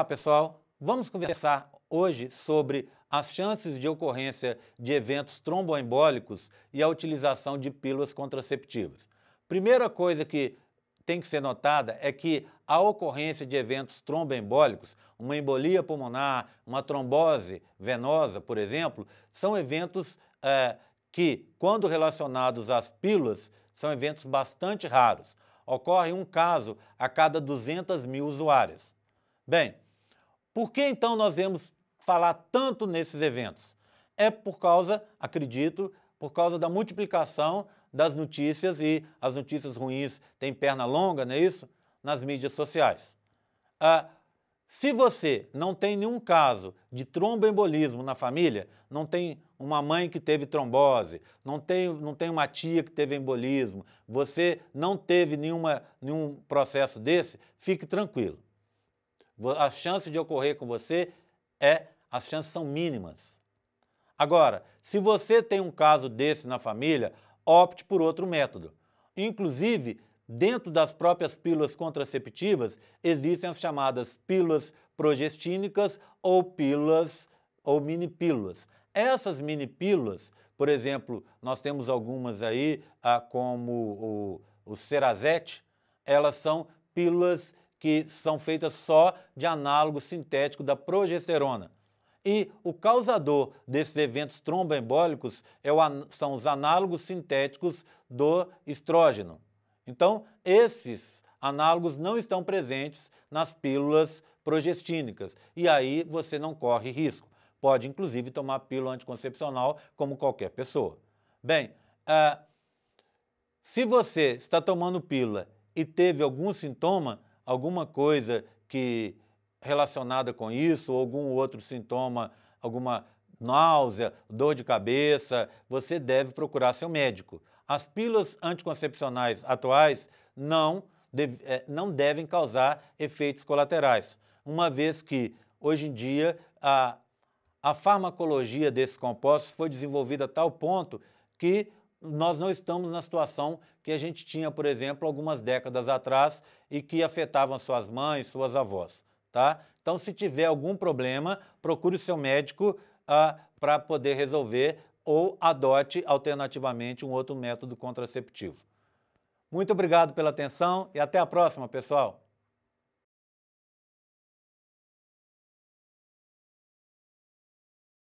Olá, pessoal. Vamos conversar hoje sobre as chances de ocorrência de eventos tromboembólicos e a utilização de pílulas contraceptivas. Primeira coisa que tem que ser notada é que a ocorrência de eventos tromboembólicos, uma embolia pulmonar, uma trombose venosa, por exemplo, são eventos é, que, quando relacionados às pílulas, são eventos bastante raros. Ocorre um caso a cada 200 mil usuárias. Bem, por que então nós vemos falar tanto nesses eventos? É por causa, acredito, por causa da multiplicação das notícias e as notícias ruins têm perna longa, não é isso? Nas mídias sociais. Ah, se você não tem nenhum caso de tromboembolismo na família, não tem uma mãe que teve trombose, não tem, não tem uma tia que teve embolismo, você não teve nenhuma, nenhum processo desse, fique tranquilo. A chance de ocorrer com você é, as chances são mínimas. Agora, se você tem um caso desse na família, opte por outro método. Inclusive, dentro das próprias pílulas contraceptivas, existem as chamadas pílulas progestínicas ou pílulas ou mini pílulas. Essas mini pílulas, por exemplo, nós temos algumas aí, ah, como o, o Cerazete, elas são pílulas que são feitas só de análogo sintético da progesterona. E o causador desses eventos tromboembólicos é o, são os análogos sintéticos do estrógeno. Então, esses análogos não estão presentes nas pílulas progestínicas, e aí você não corre risco. Pode, inclusive, tomar pílula anticoncepcional como qualquer pessoa. Bem, ah, se você está tomando pílula e teve algum sintoma, alguma coisa que relacionada com isso, ou algum outro sintoma, alguma náusea, dor de cabeça, você deve procurar seu médico. As pílulas anticoncepcionais atuais não, deve, é, não devem causar efeitos colaterais, uma vez que, hoje em dia, a, a farmacologia desses compostos foi desenvolvida a tal ponto que nós não estamos na situação que a gente tinha, por exemplo, algumas décadas atrás e que afetavam suas mães, suas avós, tá? Então, se tiver algum problema, procure o seu médico ah, para poder resolver ou adote alternativamente um outro método contraceptivo. Muito obrigado pela atenção e até a próxima, pessoal!